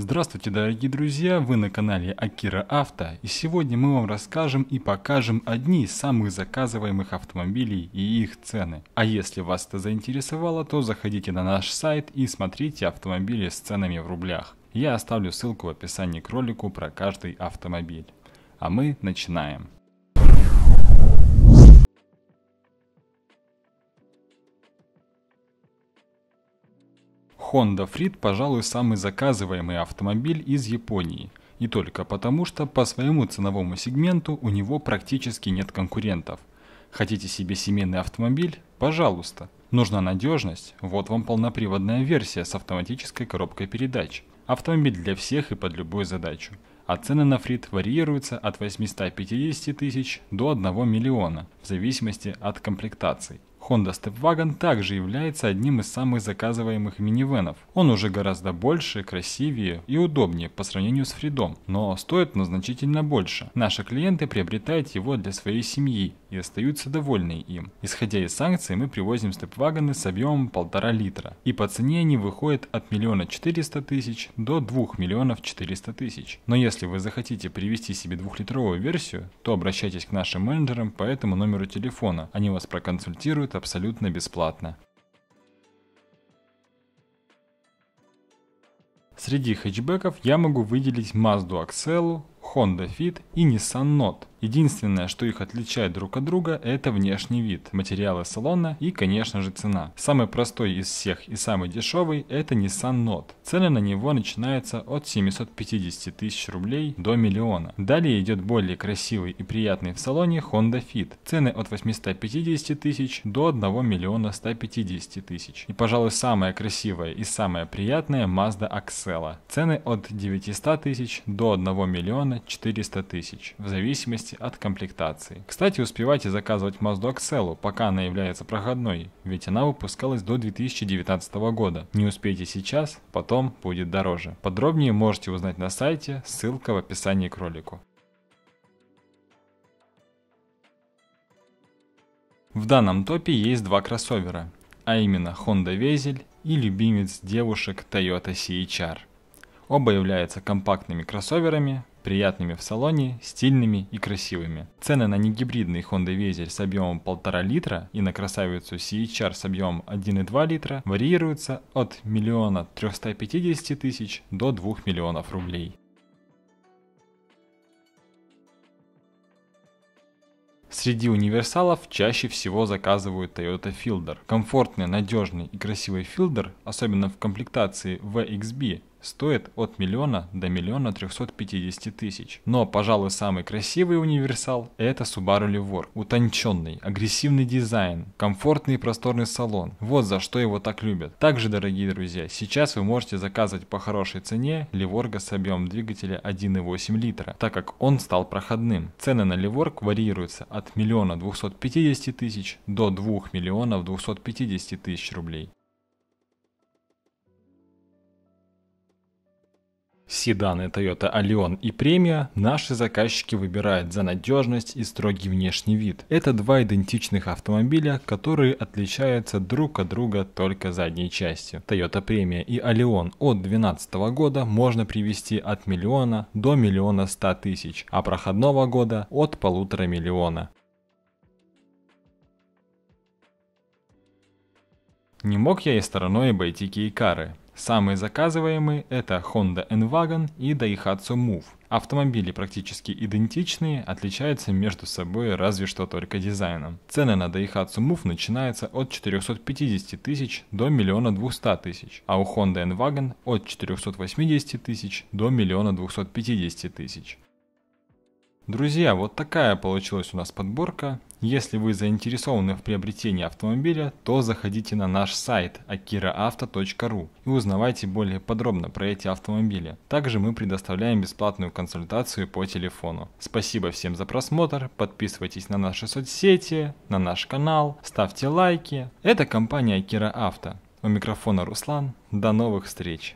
Здравствуйте, дорогие друзья! Вы на канале Акира Авто и сегодня мы вам расскажем и покажем одни из самых заказываемых автомобилей и их цены. А если вас это заинтересовало, то заходите на наш сайт и смотрите автомобили с ценами в рублях. Я оставлю ссылку в описании к ролику про каждый автомобиль. А мы начинаем. Honda Freed, пожалуй, самый заказываемый автомобиль из Японии. И только потому, что по своему ценовому сегменту у него практически нет конкурентов. Хотите себе семейный автомобиль? Пожалуйста. Нужна надежность? Вот вам полноприводная версия с автоматической коробкой передач. Автомобиль для всех и под любую задачу. А цены на фрит варьируются от 850 тысяч до 1 миллиона, в зависимости от комплектаций. Honda Stepwagon также является одним из самых заказываемых минивенов. Он уже гораздо больше, красивее и удобнее по сравнению с Фридом, но стоит он значительно больше. Наши клиенты приобретают его для своей семьи, и остаются довольны им. Исходя из санкций, мы привозим степвагоны с объемом полтора литра, и по цене они выходят от миллиона четыреста тысяч до двух миллионов четыреста тысяч. Но если вы захотите привести себе двухлитровую версию, то обращайтесь к нашим менеджерам по этому номеру телефона, они вас проконсультируют абсолютно бесплатно. Среди хэтчбеков я могу выделить Mazda Axelu, Honda Fit и Nissan Note. Единственное, что их отличает друг от друга, это внешний вид, материалы салона и, конечно же, цена. Самый простой из всех и самый дешевый – это Nissan Note. Цены на него начинаются от 750 тысяч рублей до миллиона. Далее идет более красивый и приятный в салоне Honda Fit. Цены от 850 тысяч до 1 миллиона 150 тысяч. И, пожалуй, самая красивая и самая приятная Mazda Axela. Цены от 900 тысяч до 1 миллиона 400 тысяч, в зависимости зависимости от комплектации. Кстати, успевайте заказывать Mazda Axel, пока она является проходной, ведь она выпускалась до 2019 года. Не успейте сейчас, потом будет дороже. Подробнее можете узнать на сайте, ссылка в описании к ролику. В данном топе есть два кроссовера, а именно Honda Vezel и любимец девушек Toyota CHR. Оба являются компактными кроссоверами, приятными в салоне, стильными и красивыми. Цены на негибридный Honda Vezel с объемом 1,5 литра и на красавицу CHR с объемом 1,2 литра варьируются от 1 350 тысяч до 2 миллионов рублей. Среди универсалов чаще всего заказывают Toyota Fielder. Комфортный, надежный и красивый Fielder, особенно в комплектации VXB, стоит от миллиона до миллиона 350 тысяч. Но, пожалуй, самый красивый универсал – это Subaru Levorg. Утонченный, агрессивный дизайн, комфортный и просторный салон. Вот за что его так любят. Также, дорогие друзья, сейчас вы можете заказывать по хорошей цене Levorg с объемом двигателя 1,8 литра, так как он стал проходным. Цены на Levorg варьируются от миллиона 250 тысяч до 2 миллионов 250 тысяч рублей. Седаны Toyota Allion и Premia наши заказчики выбирают за надежность и строгий внешний вид. Это два идентичных автомобиля, которые отличаются друг от друга только задней частью. Toyota Premia и Allion от 2012 года можно привести от миллиона до миллиона ста тысяч, а проходного года от полутора миллиона. Не мог я и стороной обойти кейкары. Самые заказываемые – это Honda N-Wagon и Daihatsu Move. Автомобили практически идентичные, отличаются между собой разве что только дизайном. Цены на Daihatsu Move начинаются от 450 тысяч до 1 200 тысяч, а у Honda N-Wagon от 480 тысяч до 1 250 тысяч. Друзья, вот такая получилась у нас подборка. Если вы заинтересованы в приобретении автомобиля, то заходите на наш сайт akiraauto.ru и узнавайте более подробно про эти автомобили. Также мы предоставляем бесплатную консультацию по телефону. Спасибо всем за просмотр, подписывайтесь на наши соцсети, на наш канал, ставьте лайки. Это компания Akira Auto. У микрофона Руслан. До новых встреч!